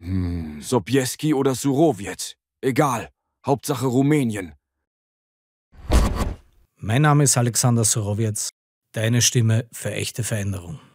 Hm, Sobieski oder Surowiec. Egal. Hauptsache Rumänien. Mein Name ist Alexander Surowiec. Deine Stimme für echte Veränderung.